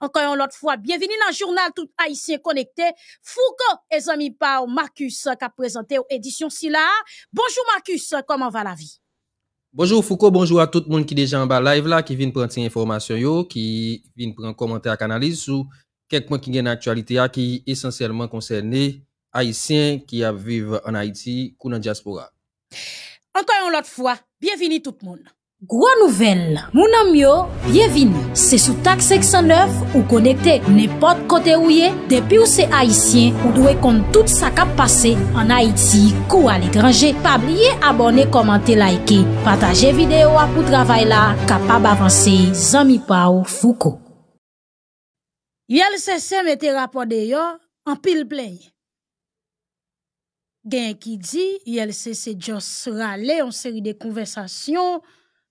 Encore une autre fois, bienvenue dans le journal Tout Haïtien Connecté. Foucault et amis Pao Marcus qui a présenté l'édition. Silla. Bonjour Marcus, comment va la vie? Bonjour Foucault, bonjour à tout le monde qui est déjà en bas live là, qui vient prendre des informations, qui vient prendre commentaire à analyse sur quelques points qui viennent actualité, hein, qui essentiellement concerné Haïtiens qui vivent en Haïti ou dans diaspora. Encore une autre fois, bienvenue tout le monde. Gro nouvel, mounan myo, byevini, se sou tak 609 ou konekte, ne pot kote ou ye, depi ou se haisyen ou dwe kont tout sa kap pase, an Haiti, kou al ekranje, pa blye abone, komante, laike, pataje videyo apou travay la, kapab avanse, zami pa ou fouko.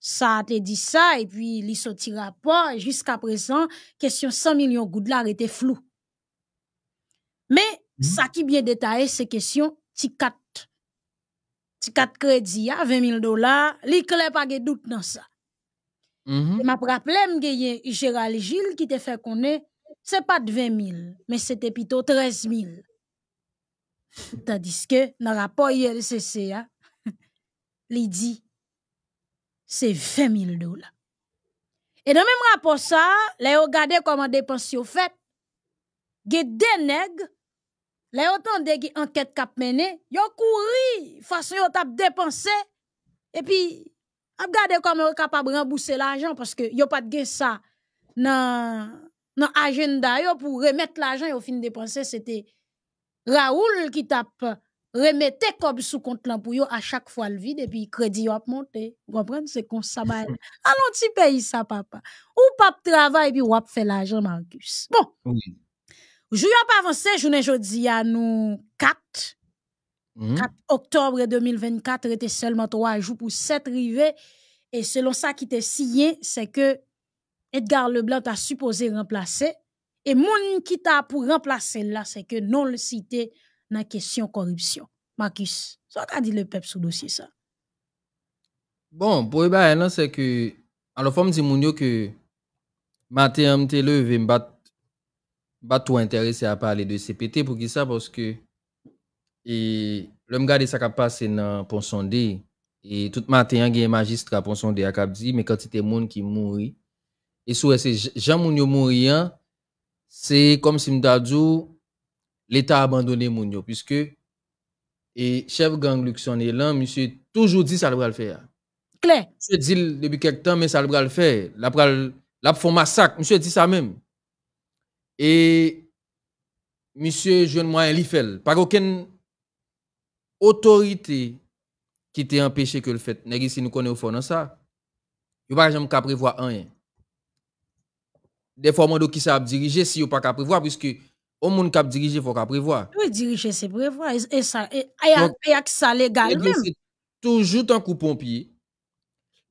ça a été dit ça, et puis il sorti rapport, jusqu'à présent, question 100 millions de dollars était flou. Mais, mhm. ça qui bien détaillé, c'est la question T4. 4 crédit, 20 000 dollars, il li a pas de doute dans ça. Mm m'a rappelé, Gérald Gilles qui te fait connaître, ce n'est pas de 20 000, mais c'était plutôt 13 000. Tandis que, dans le rapport ILCC, il dit c'est 20 000 dollars. Et dans le même rapport, ça, là, vous comment dépenser au fait. Vous des nègres, là, vous attendez qu'il enquête cap mener. vous courir, façon vous tap dépensé. Et puis, vous regardez comment vous capable de rembourser l'argent parce que vous pas de ça dans l'agenda pour remettre l'argent et au fin de dépenser, c'était Raoul qui tape remettez comme sous compte là pour à chaque fois le vide et puis crédit a monté. Vous comprenez c'est qu'on ça bah, Allons tu pays ça papa. Ou pas travail puis ou fait l'argent Marcus. Bon. Oui. Jou avancé. pas avancé, journée jodi à nous 4 4 hmm. octobre 2024 était seulement 3 jours pour 7 rivets et selon ça qui était signé c'est que Edgar Leblanc t'a supposé remplacer et mon qui t'a pour remplacer là c'est que non le cité dans la question corruption. Marcus, ça a dit le peuple sous dossier ça? Bon, pour y bien, c'est que, alors, forme faut me que, matin, je me suis pas tout intéressé à parler de CPT. Pour qui ça? Parce que, et, le m'gade ça qui passé dans Ponsonde, et tout matin, qui est un magistrat Ponsonde qui a dit, mais quand des monde qui mourit, et sous c'est gens qui mourir, c'est comme si m'dadou, l'État a abandonné Mounio, puisque et chef gang Luxon et là, monsieur toujours dit ça le faire. Claire. Monsieur dit depuis quelque temps, mais ça le faire. La pral, la font massacre. Monsieur dit ça même. Et monsieur jeune moyen fait, Pas aucune autorité qui t'a empêché que le fait. N'est-ce si nous connaissons fond dans ça, il pas jamais pas prévoir un. Des fois, qui ça diriger, si vous pas prévoir, puisque au monde qui a dirigé, il faut qu'il prévoir. Oui, diriger, c'est prévoir. Et ça, et, ça légal Toujours tant coup pompier.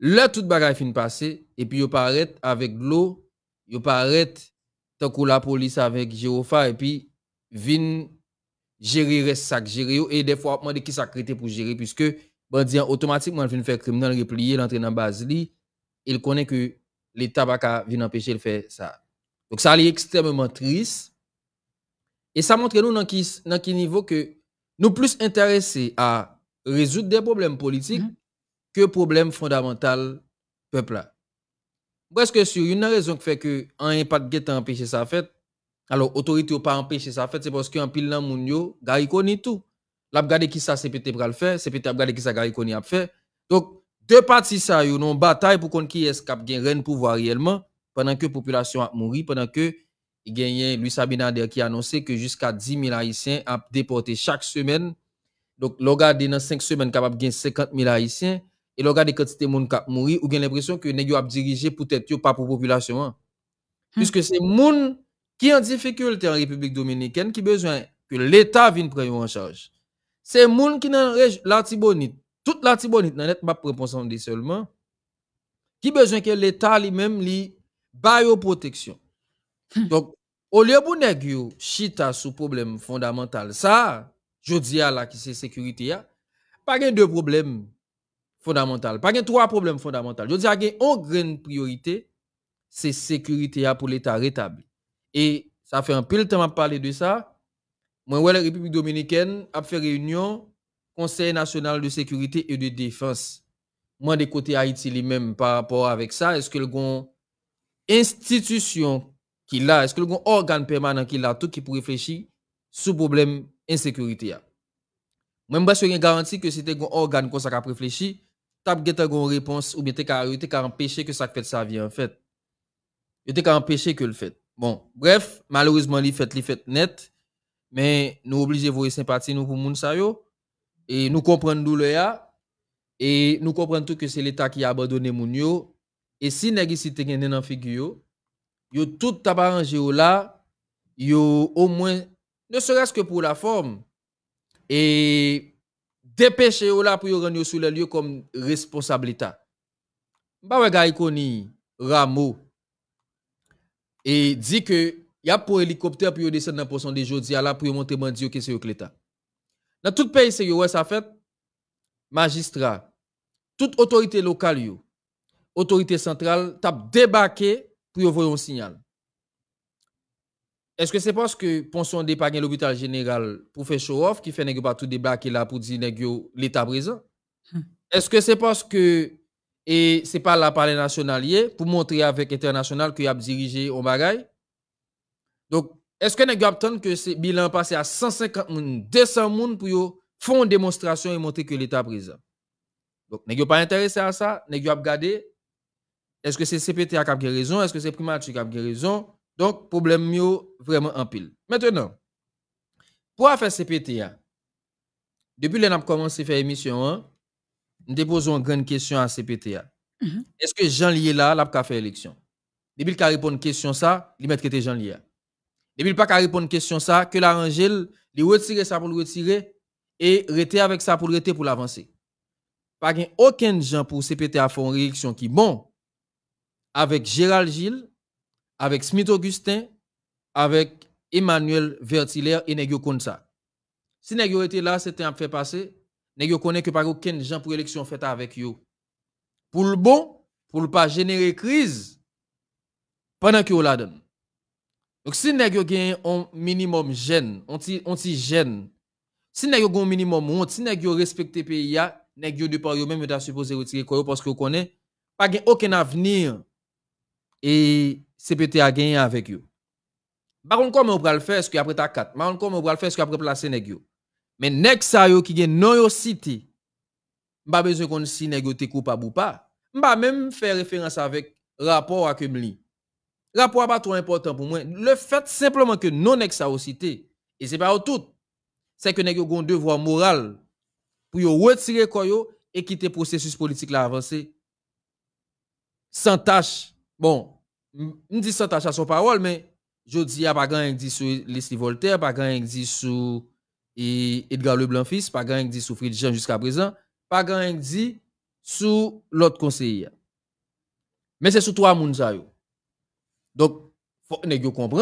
Là, toute bagaille fin passé, et puis il paraît avec l'eau, il paraît tant que la police avec Géofa, et puis vin gérer ça, gérer et des fois, de qui ça pour gérer, puisque automatiquement, automatiquement vient faire criminel, replier, l'entrée dans la base, il connaît que l'État va venir empêcher de faire ça. Donc, ça est extrêmement triste. Et ça montre nous dans qui, niveau que nous plus intéressés à résoudre des problèmes politiques mm-hmm. que problèmes fondamentaux peuple là. Presque sur une raison qui fait que un pas de empêcher ça fait. Alors autorité ou pas empêcher ça fait, c'est parce a pile dans moun yo, gari Koni tout. L'a regarder qui ça pour le faire, peut-être regarder qui ça gari a fait. Donc deux parties ça yo non bataille pour qu'on qui est cap de pouvoir réellement pendant que population a mouru, pendant que il y a Luis Abinader qui a annoncé que jusqu'à 10 000 Haïtiens ont déporté chaque semaine. Donc, regardez dans 5 semaines, capable de 50 000 Haïtiens. Et regardez quand c'était monde qui a mouru, ou l'impression que les gens dirigé peut-être pas pour la population. Hein. Hmm. Puisque c'est monde qui en difficulté en République dominicaine qui besoin que l'État vienne prendre en charge. C'est monde qui dans l'Artibonite, toute l'Artibonite, n'est pas responsable seulement, qui besoin que l'État lui-même lui baille protection. Hmm. Donc, au lieu pour nèg chita sous problème fondamental ça, je dis à la qui c'est sécurité pas de deux problèmes fondamentaux, pas gen trois problèmes fondamentaux. Je dis à on grande priorité c'est sécurité pour l'état rétabli. Et ça fait un peu le temps à parler de ça. Moi, vois la République dominicaine a fait réunion Conseil national de sécurité et de défense. Moi, des côtés Haïti lui-même par rapport avec ça, est-ce que le institution qu'il a, est-ce que le organe permanent qu'il a, tout qui pour réfléchir sous problème insécurité. pas ne suis garanti que c'était un organe qui a réfléchi, tape geta une réponse ou bien t'es un empêcher que ça fait sa vie en fait. T'es qu'à empêcher que le fait. Bon, bref, malheureusement, les fait, les fait net, mais nous obliz-vous vos sympathie nous pour moun sa yo, et nous comprenons douleur et nous comprenons tout que c'est l'État qui a abandonné moun yo, et si nèg ici un figure yo tout arrangé là, yo au moins, ne serait-ce que pour la forme, et dépêché là pour y rendre sur les lieux comme responsabilité. Bah ouais, Gaïkoni, Rameau, et dit que y a pour hélicoptère pour descendre dans poisson des jodi là pour montrer ce que c'est l'État. Dans tout pays c'est ouais ça fait magistrat toute autorité locale yo autorité centrale t'a débarqué pour envoyer un signal. Est-ce que c'est parce que Ponson n'est l'hôpital général pour faire show-off qui fait n'est pas tout est là pour dire que l'État présent? Hmm. Est-ce que c'est parce que et c'est pas la parler nationalier pour montrer avec international qu'il a dirigé au bagage? Donc, est-ce que nous avons que ce bilan passé à 150 200 personnes pour faire une démonstration et montrer que l'État présent? Donc, ce pas intéressé à ça, nous avons gardé est-ce que c'est CPTA qui a raison? Est-ce que c'est Primature qui a raison? Donc, problème mieux, vraiment en pile. Maintenant, pour faire CPTA, depuis que nous a commencé à faire émission, hein, nous déposons une grande question à CPTA. Mm-hmm. Est-ce que Jean Lié là, a fait élection? Depuis qu'il a répondu à une question, ça, il met traité Jean Lié. Depuis qu'il pas répondre à une question, ça, que l'arrangel, il retiré ça pour le retirer et rester avec ça pour le pour l'avancer. Pas aucun gens pour CPTA font une élection qui est bon avec Gérald Gilles, avec Smith Augustin, avec Emmanuel Vertiller et Negio Konsa. Si Negio était là, c'était un fait passé. Negio connaît que par aucun gens pour élection faite avec vous. Pour le bon, pour ne pas générer crise pendant que vous la donne. Donc si Negio gagne un minimum gêne, on petit gêne, si Negio gagne un minimum honte, si Negio respecte le pays, Negio de par lui-même même vous supposé retirer quoi parce que vous connaissez, pas aucun avenir et C'est peut-être à gagner avec vous. Par contre, comment on va le faire, est-ce après ta 4, comment on va le faire, est-ce après placer nèg Mais nèg à yo qui gen non cité, cité, e pas besoin qu'on si nèg yo coupable ou pas. va même faire référence avec rapport à Kemli. Rapport pas trop important pour moi. Le fait simplement que non ne à yo cité, et c'est pas tout, c'est que vous ont un devoir moral pour yo retirer et quitter le processus politique là avancé sans tâche. Bon, ça, t'as sa parole, mais son dis il n'y a pas grand à sur sur Leslie Voltaire, pas grand à dire sur e, Edgar Leblanc-Fils, pas grand à sur sur Frédéric Jean présent présent, pas grand-chose à sur sur l'autre conseiller. Mais c'est sou donc moun Donc, il faut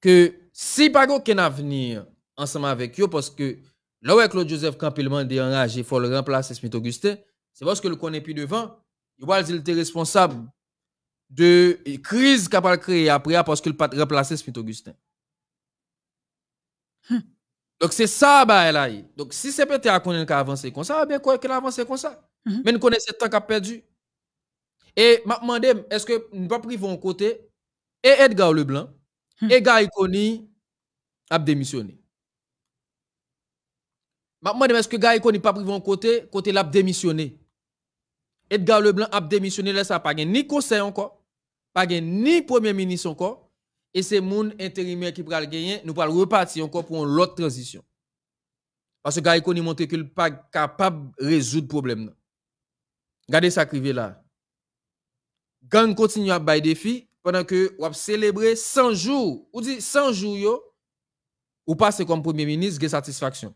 que si pas grand ken avenir avec vous, parce que Là où Claude Joseph Campilman dit enragé, il faut le remplacer Smith Augustin, c'est parce que le connaît plus devant, il va dire qu'il était responsable de crise qu'a a créé après parce qu'il pas remplacé Smith Augustin. Hmm. Donc c'est ça bah Donc si c'est peut-être à eh a avancé comme ça, bien quoi qu'il avancé comme ça. Mais nous connaissons le temps qu'a perdu. Et m'a demandé est-ce que nous pas priver un côté et Edgar Leblanc hmm. et Guy Koni a démissionné. M'a demandé est-ce que Guy Koni pas pris un côté côté l'a démissionné. Edgar Leblanc a démissionné là ça pas ni conseil encore ni premier ministre encore, et c'est moun intérimaires qui pral gagner, nous pral repartir encore pour une autre transition. Parce que Gary montre qu'il pas capable de résoudre le problème. Regardez ça qui là. Gang continue à bailler des filles pendant que vous célébrer 100 jours. Ou dit 100 jours, yo, ou passe comme premier ministre, de satisfaction.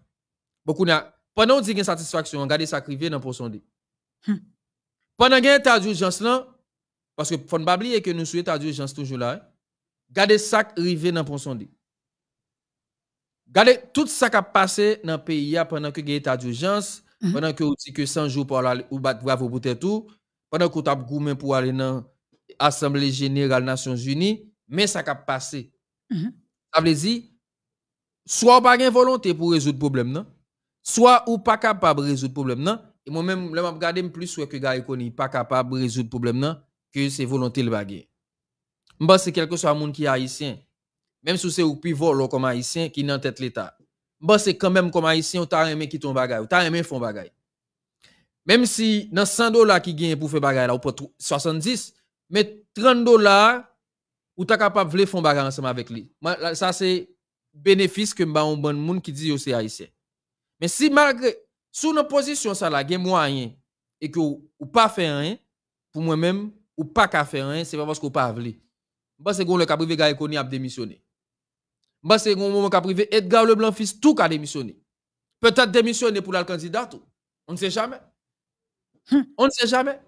Beaucoup na, pendant que vous une satisfaction, regardez ça qui dans le poisson. Hmm. Pendant que vous avez d'urgence là, parce que faut pas oublier que nous sommes à d'urgence toujours là. Hein. Gardez ça arrivé dans le Gardez tout ça qui a passé dans le pays pendant que l'état d'urgence, mm l'urgence, pendant que vous dit que 100 jours pour aller ou tout, pendant que vous avez aller dans l'Assemblée générale des Nations Unies, mais ça qui a passé. Mm-hmm. Ça veut dire, soit vous n'avez pas volonté pour résoudre le problème, non? soit n'êtes pas capable de résoudre le problème. Non? Et moi-même, je regarde plus que vous n'êtes pas capable de résoudre le problème. Non? ke se volantil bagay. Mba se kelko sa moun ki aisyen, menm sou se ou pivolo kom aisyen, ki nan tet l'Etat. Mba se kanmenm kom aisyen, ou ta remen kiton bagay, ou ta remen fon bagay. Menm si nan 100 dolar ki gen pou fe bagay la, ou pot 70, men 30 dolar, ou ta kapap vle fon bagay ansama vek li. Sa se benefis ke mba ou bon moun ki di yo se aisyen. Menm si magre, sou nan posisyon sa la gen mwa ayen, e ki ou pa fe ayen, pou mwen menm, ou pas qu'à faire rien, c'est pas parce qu'on pas voulu. Bah c'est qu'on le cas privé a démissionné. Bah c'est qu'on moment caprivé Edgar Leblanc fils tout a démissionné. Peut-être démissionné pour la candidat tout. On ne sait jamais. Hmm. On ne sait jamais.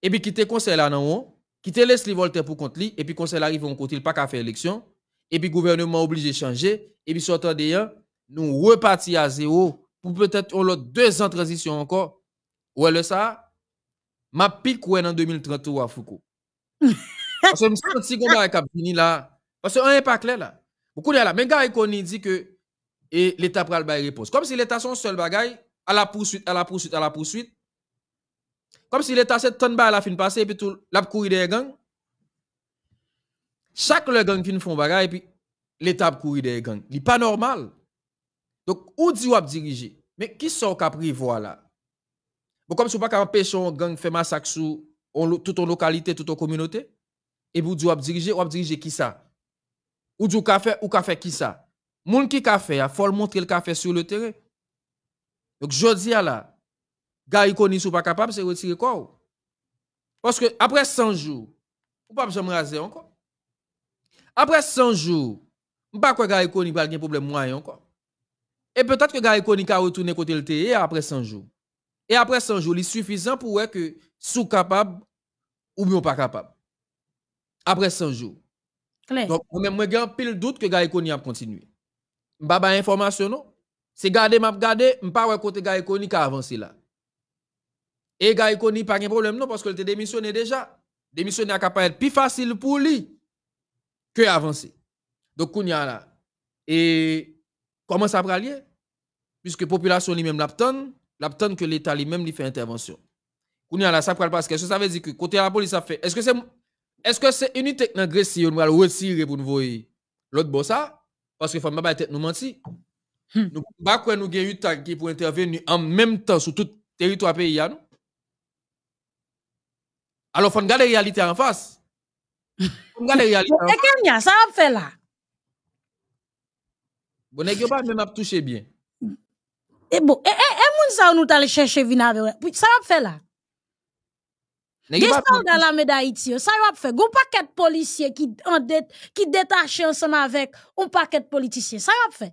Et puis quitter conseil là non, hein. quitter Leslie Voltaire pour compte lui et puis conseil arrive en côté, il pas qu'à faire élection et puis gouvernement obligé de changer et puis sortant de nous repartons à zéro pour peut-être on l'autre deux ans de transition encore. Ou ouais, le ça Ma pique ouais en 2033 Foucault. Parce que je me sens si qui a fini là. Parce on n'est pas clair là. Beaucoup de là. Mais gars, il dit que l'État pral bail réponse. Comme si l'État son seul bagaille à la poursuite, à la poursuite, à la poursuite. Comme si l'État s'est tonne à la fin de et puis tout l'a couru des gangs. Chaque le gang fin font bagaille et puis l'État couru des gangs. Il n'est pas normal. Donc, où dit ou diriger? Mais qui sont capri voilà? Bon, comme si on pas empêcher un gang fait massacre sur toute une localité, toute une communauté, et vous dites, on diriger, vous diriger qui ça? Ou du café, ou café qui ça? Moun qui café, il faut montrer le café sur le terrain. Donc, je dis à la, gars, ne sont pas capable, se retirer quoi? Parce que après 100 jours, vous ne pouvez pas jamais raser encore. Après 100 jours, je ne sais pas les gars, qui pas de problème moyen encore. Et peut-être que gars, avez connaissent retourner côté le terrain après 100 jours. Et après 100 jours, il suffisant pour que sous capable ou bien pas capable. Après 100 jours. Donc, moi-même, moi, j'ai pile doute que Gaï Koni a continué. M'a information, non? C'est garder, m'a garder, m'pas pas côté Gaï Koni qui a avancé là. Et Gaïkoni Koni pas de problème, non, parce que était démissionné déjà. Démissionner a capable plus facile pour lui que avancer. Donc, a là. Et comment ça va aller? Puisque population lui-même l'attend l'attendre que l'État lui-même lui fait intervention. Kounia la ça parce que ça veut dire que côté la police a fait. Est-ce que c'est est-ce que c'est une technique agressive on va retirer pour nous voir l'autre bon ça parce que faut pas tête nous mentir. Hmm. Nous pas bah, quoi nous gagne tag qui pour intervenir en même temps sur tout territoire pays nous. Alors faut regarder la réalité en face. Faut regarder la réalité. Et a ça fait là. Bon, nest pas même à toucher bien. Et eh, bon, et, eh, et, eh, et moun sa ou nou tale cherche vina avec Sa yop fè la. Des soldats la médaille yo, sa va faire. Gou paquet policier ki, en dette ki détache ensemble avec un paquet politicien. Sa va faire.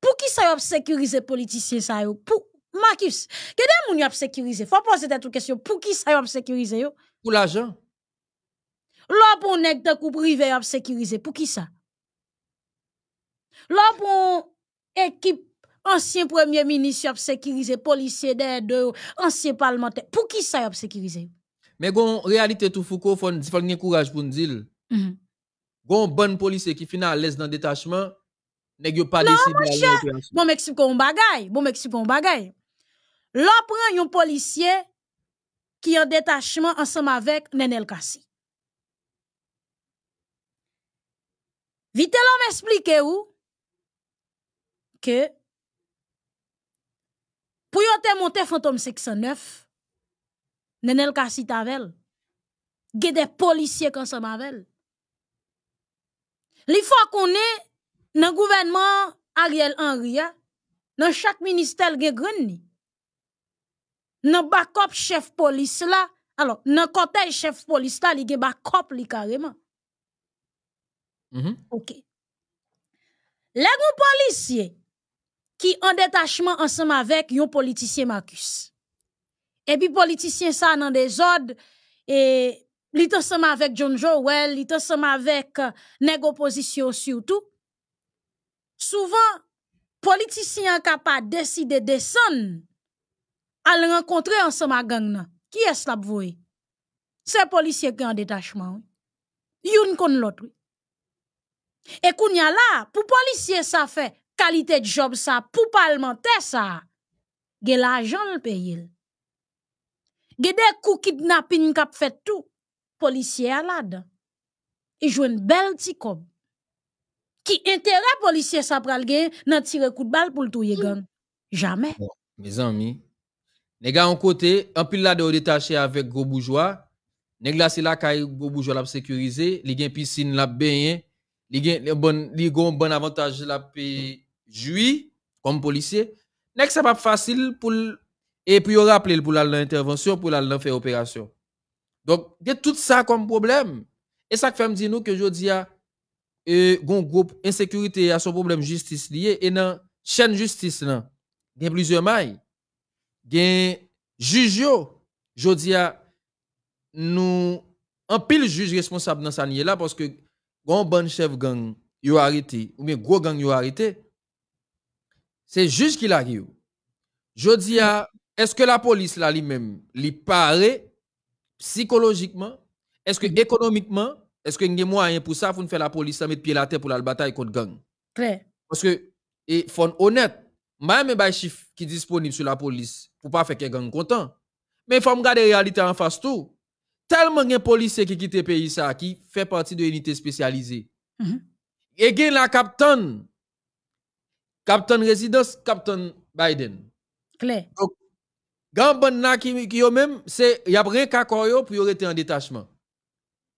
Pour qui sa yop sécurise politicien sa yop? Pour, Marcus, que moun yop sécurisé Faut poser cette question. Pour qui sa yop sécurisé yo? Pour l'argent. Là pour nek de privé yop sécuriser. Pour qui ça? Là pour équipe ancien premier ministre a sécurisé policier des deux ancien parlementaire pour qui ça a sécurisé mais gon réalité tout Foucault faut avoir faut courage pour nous dire mm gon bonne policier qui finit à dans le détachement nèg pas décidé à l'opération bon c'est on bagaille bon m'explique on bagaille là prend un policier qui en détachement ensemble avec Nenel Kasi. Vite l'homme explique où que pour yon te monte Phantom 609, nenel kasi tavel, ge de polisye konsom avel. Li fwa konne, nan gouvernement Ariel Henry nan hein, chak ministère. ge gren ni. Nan backup chef police. la, alors, nan kote chef police, la li ge backup li kareman. Mm -hmm. Ok. Le goun policiers qui en détachement ensemble avec yon politicien Marcus. Et puis politicien ça dans des ordres et sont ensemble avec John Joel, lit ensemble avec euh, nég opposition surtout. Souvent politicien capable pas décider descendre à le rencontrer ensemble à gang Qui est la voye? C'est policier qui en détachement. Oui. Youn kon l'autre. Et a là, pour policier ça fait qualité de job ça pour parlementer ça gen l'argent le paye. payer gen des coups kidnapping kap fait tout policier là-dedans et joue une belle petit cob qui intérêt policier ça pral gen nan tirer coup de balle pour touyer gang jamais mes amis les gars en côté un pile là de détaché avec gros bourgeois les gars c'est là caille gros bourgeois l'a sécurisé les gars, piscine l'a baigné les gens ont un bon avantage de la paix. Jui, comme policier, n'est pas facile pour et puis rappeler pour l'intervention, pour la faire opération. Donc, il y a tout ça comme problème. Et ça fait me dire nous que je dis un euh, groupe insécurité à son problème justice lié et dans chaîne justice il y a plusieurs mailles. Il y a juge nous un pile juge responsable dans ça là parce que grand bon chef gang arrêté ou bien gros gang yo arrêté c'est juste qu'il l'a dit. Je dis est-ce que la police là lui-même, lui paraît psychologiquement, est-ce que économiquement, est-ce qu'il y a moyen pour ça pour faire la police mettre pied à la terre pour la bataille contre gang Parce que et faut honnête, même les chiffres qui disponible sur la police pour pas faire que gang content. Mais il faut regarder la réalité en face tout. Tellement de policiers qui quittent le pays qui fait partie de l'unité spécialisée. Mhm. Et gagne la capitaine Captain résidence, Captain Biden. Claire. Donc, Gambana qui, qui yo même, c'est, y a rien qu'à pour pour être en détachement.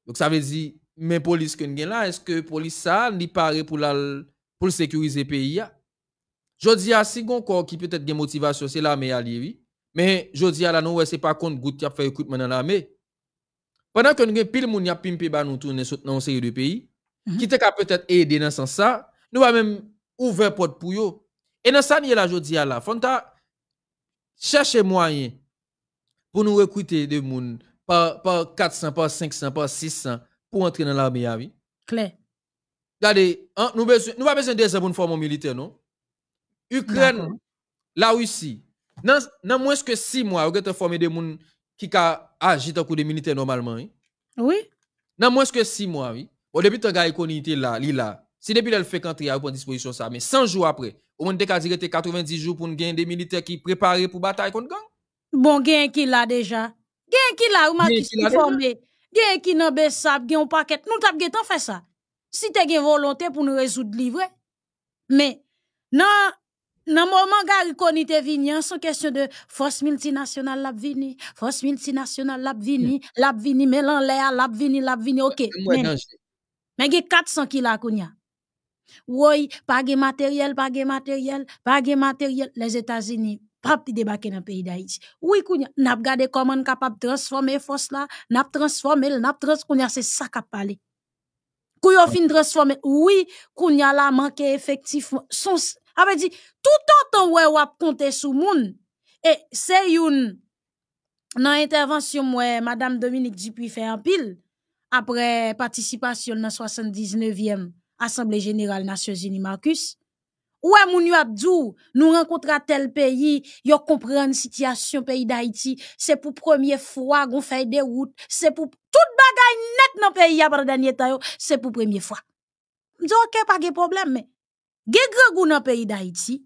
Donc ça veut dire, mais police que là, est-ce que police ça, n'est pas pour la, pour sécuriser le pays ya? Je dis si gon corps qui peut-être des motivation, c'est l'armée alliée, oui. Mais je dis à la non, c'est pas contre goutte qui a fait recrutement dans l'armée. Pendant que nous avons pile moun y a pimpé ba nous tourner dans une série de pays, mhm. qui te peut-être aider dans ce sens ça, nous va même ouvert porte pour eux. Et dans ça, là, je dis à la, Fonta, cherchez moyen pour nous recruter des gens par, 400, par 500, par 600 pour entrer dans l'armée. Ah oui. Claire. Regardez, hein, nous n'avons besoin de ça pour une forme militaire, non? Ukraine, la Russie, dans moins que 6 mois, vous avez formé des gens qui agitent en coup de militaire normalement. Oui. Dans moins que 6 mois, oui. Au début, tu avez connu là, là. Si depuis le fait qu'entrer à prendre disposition ça, mais 100 jours après, au moins de 90 jours pour gagner des militaires qui préparés pour bataille contre gang. Bon, gain qui l'a déjà. Gain qui l'a, ou Il qui formé. Gain qui n'a pas ça, gain un paquet. Nous t'as gain fait ça. Si tu as une volonté pour nous résoudre livrer. Mais, non, le moment où Koni te sans question de force multinationale l'a vini, force multinationale l'a vini, hmm. l'a vini, mais l'air, l'a vini, l'a vini, ok. Mais, mais 400 qui la oui, pas de matériel, pas de matériel, pas de matériel. Les États-Unis, pas de débarquer dans le pays d'Haïti. Oui, kounya, n'a gardé comment on capable de transformer force là, n'a transformé, n'a transformé, c'est ça qu'a parlé. Kouyo fin transformer. Oui, kounya la manqué effectif. Son, avait ah, ben, dit, tout autant avons wap compter sous moun. Et c'est une, dans l'intervention, moi, Madame Dominique Dupuy fait un pile après participation dans 79e Assemblée générale Nations Unies Marcus. Ou est moun abdou, nous rencontrer tel pays, yo comprendre situation pays d'Haïti, c'est pour première fois qu'on fait des routes, c'est pour toute bagarre net dans pays à dernier c'est pour première fois. Donc okay, pas de problème mais gè grand goût dans pays d'Haïti.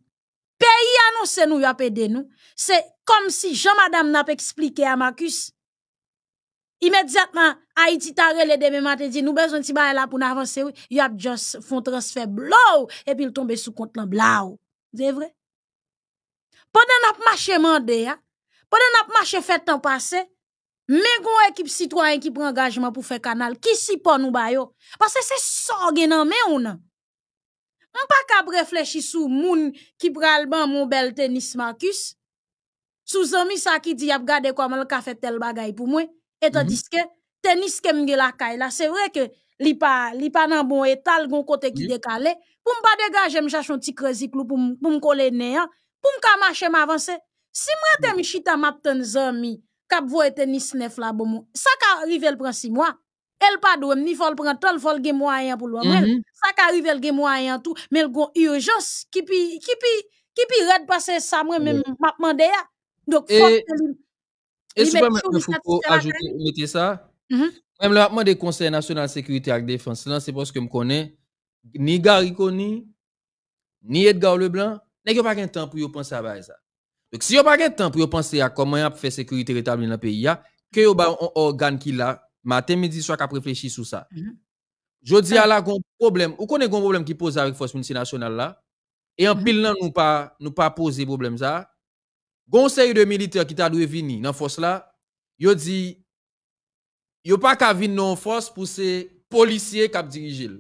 Pays annoncé nous y a nous. C'est comme si Jean madame n'a pas expliqué à Marcus, imedjatman a iti tare oh? le deme maten di, nou bezon ti baye la pou nan avanse ou, yap just fontran se fe bla ou, epi l tombe sou kont nan bla ou. Zè vre? Poden ap mache mande ya, poden ap mache fète nan pase, men kon ekip sitwanyen ki prengajman pou fe kanal, ki si pon nou bayo? Pase se so genan men ou nan? An pa kab reflechi sou moun ki prel ban moun bel tenis Marcus? Sou zon misa ki di ap gade kwa man l ka fète tel bagay pou mwen? Etandiske mhm. tenis kem ge lakay la Se vre ke li pa nan bon etal Gon kote ki dekale Poum pa degajem chachon ti krezik loup Poum kole neyan Poum kamache m avanse Si m rete mhm. mi chita map ten zan mi Kap vo e tenis nef la bon Sa ka rivel pran si mwa El pa doem ni fol pran ton Fol gen mwayan pou lwa mwen mhm. Sa ka rivel gen mwayan tout Mel gon urjos Ki pi red pase sa mwen Mapman deya Dok fol tenis Et si vous peux ajouter, ça. Mm-hmm. Même le rapport des conseils nationaux de sécurité et de défense, c'est parce que je connais ni Gary Conny, ni Edgar Leblanc, n'ont pas de temps pour penser à ça. Donc si vous n'avez pas de temps pour penser à comment vous faire sécurité rétablie dans le pays, que vous avez un organe qui là, matin, midi, soir, réfléchir sur ça. Mm-hmm. Je dis à la problème, vous connaissez un problème qui pose avec la force multinationale là, et en mm-hmm. pile, nous pas nous pas poser problème ça conseil de militaires qui t'a dû venir dans force là, yo dit yo pas qu'à venir dans force pour ces policiers qui dirigent.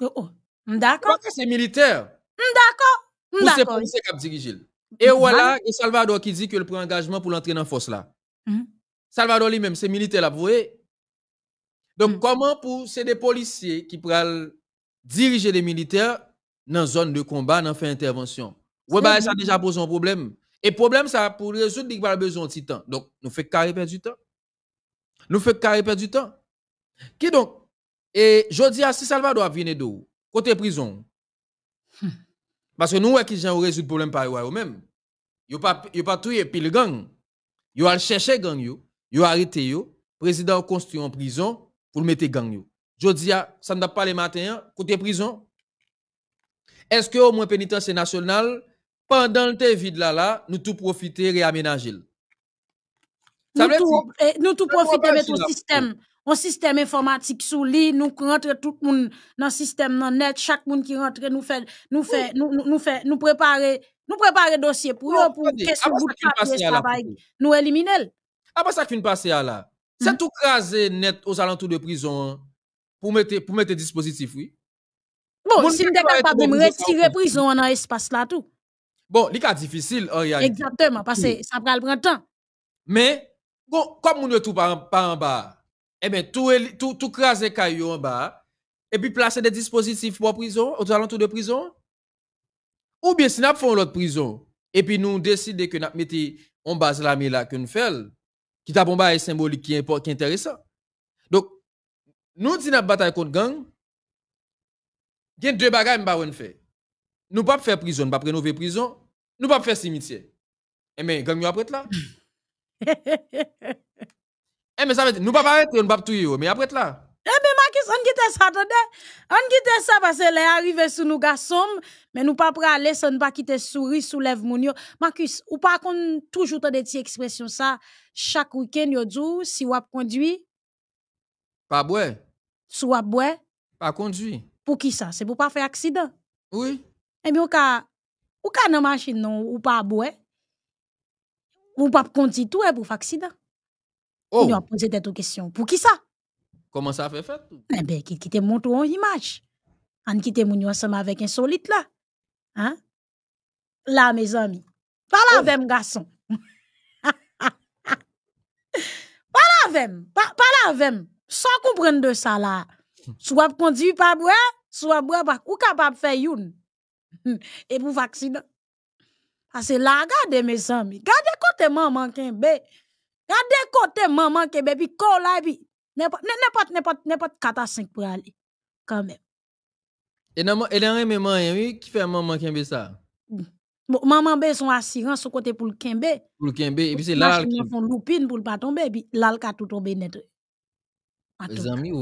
Oh, oh. Mm, d'accord. c'est militaire. Mm, d'accord. Mm, pour ces policiers qui dirigé. Et voilà, Salvador qui dit que le prend engagement pour l'entrer dans force là. Salvador lui-même, c'est militaire là, vous voyez. Donc comment pour ces des policiers qui prennent, diriger les militaires dans zone de combat, dans fait intervention. Ouais, bah, ça déjà posé un problème. Et problème, ça, pour résoudre, il n'y besoin de temps. Donc, nous faisons carré perdre du temps. Nous faisons carré perdre du temps. Qui donc? Et je dis à si Salvador vient d'où? Côté prison. Hmm. Parce que nous, qui gens résoudre le problème par eux-mêmes. Ils a pas tué pile gang. Ils ont cherché gang, ils ont arrêté, le président construit en prison pour le mettre gang. Je dis à, ça ne pas les matin, hein, côté prison. Est-ce que au moins pénitentiaire national pendant le vide là, là, nous tout profiter réaménager. Eh, nous, tout, nous tout profiter mettre un système, un système informatique sous lit, nous rentre tout le monde dans le système net, chaque monde qui rentre nous fait nous fait nous nous fait nous préparer nous préparer dossier pour eux pour nous éliminer. Après ça qui passer là. C'est hmm. tout craser net aux alentours de prison hein, pour mettre pour mettre dispositif oui. Bon, si êtes capable de retirer prison dans espace là tout. Bon, li ka difficiles, en réalité. Exactement, parce que ça prend le temps. Mais, comme on ne tout pas en bas, eh bien, tout, tout, tout caillou en bas, et puis placer des dispositifs pour prison, autour de prison, ou bien si nous faisons l'autre prison, et puis nous décidons que nous mettons en base la là que nous qui est un bail symbolique qui est, intéressant. Donc, nous disons nous bataille contre gang, il y a deux bagages que nous fait. Nous pas faire prison, nous pas rénover prison, nous pas faire cimetière. Eh mais gang yo après là. eh mais ça veut dire nous pas arrêter, nous pas tuer mais après là. Eh mais Marcus, on quitte ça attendez. On quitte ça parce que les arrivé sous nous garçons, mais nous pas prêt aller sans pas quitter souris soulève mon yo. Marcus, ou pas qu'on toujours t'as des expressions ça chaque week-end yo dou si ou conduit. Pas boire. Si boit. boire. Pas conduit. Pour qui ça C'est pour pas faire accident. Oui. Eh bien, ou ka, ou machine non, ou pas boue, ou pas konti tout e pour faire accident? Vous oh. Ou posé pose questions. question. Pour qui ça? Comment ça fait fait? Eh bien, qui te montre une en image? An qui te moun yon ensemble avec insolite là? Hein? Là, mes amis, pas oh. la même garçon. la avec Pas la même. sans comprendre de ça là. Soit conduit pas boue, soit boue pas, ou capable faire youn. et pour vacciner. Parce que là, regardez mes amis. Regardez côté maman qui est Regardez côté maman qui est Puis, quand là, n'importe, n'importe, n'importe 4 à 5 pour aller. Quand même. Et non, elle a qui fait maman qui est ça. Mm. maman be son assurance côté pour le kembe. Pour le kembe. Et puis, c'est là. qui... font loupine pour pas tomber. Et puis, là, tout tomber net. Mes amis, ou.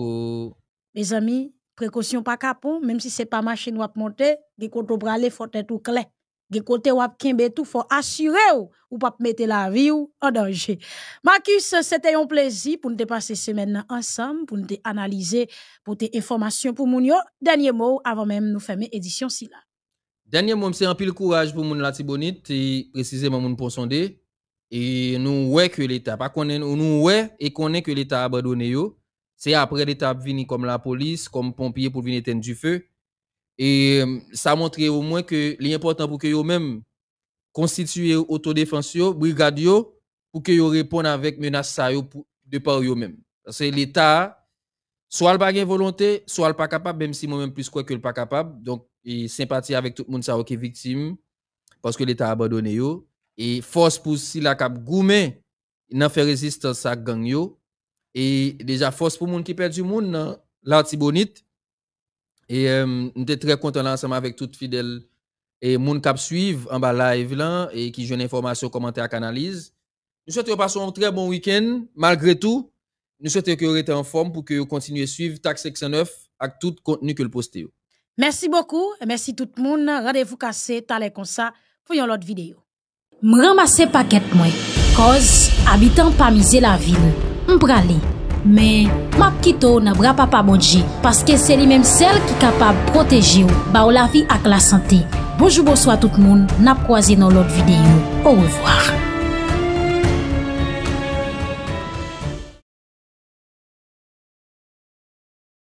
Oh. Mes amis précaution pas capon, même si c'est pas machine ou monter, des côtés pour aller, faut être tout clair. Des côtés ou kembe tout, faut assurer ou, ou pas mettre la vie ou en danger. Marcus, c'était un plaisir pour nous passer semaine ensemble, pour nous analyser, pour tes informations pour nous. Dernier mot avant même nous fermer édition Dernier mot, c'est un le courage pour mon la tibonite, et précisément nous pour sonder. Et nous ouais que l'État, pas qu'on nous ouais et qu'on est que l'État abandonné yo. C'est après l'État vini comme la police, comme pompier pour venir éteindre du feu. Et euh, ça montre au moins que l'important pour que vous mêmes constituent autodéfense, brigade, pour que vous répondent avec menace de par même mêmes que l'État, soit il n'a pas de volonté, soit il n'est pas capable, même si moi-même plus quoi que le pas capable. Donc, et sympathie avec tout le monde qui est victime, parce que l'État a abandonné. Et force pour si la cap goumé, n'a fait résistance à gang. Et déjà, force pour monde qui perd du monde, bon. Et nous sommes très contents ensemble avec toute fidèle et monde qui suivent en bas live là et qui jeune information, commentaire, analyses. Nous souhaitons passer un très bon week-end malgré tout. Nous souhaitons que vous soyez en forme pour que vous continuez à suivre Tax 9 avec tout le contenu que vous postez. Merci beaucoup. et Merci tout le monde. Rendez-vous cassé, t'allez comme ça, pour l'autre vidéo. Je ramasse paquet, moi. Cause, habitant pas miser la ville. mprali. Me, map kito na bra papa modji, paske se li menm sel ki kapab proteji ou, ba ou la fi ak la sante. Bojou bojou a tout moun, nap kwa zi nan lot videyo. Ou revoar.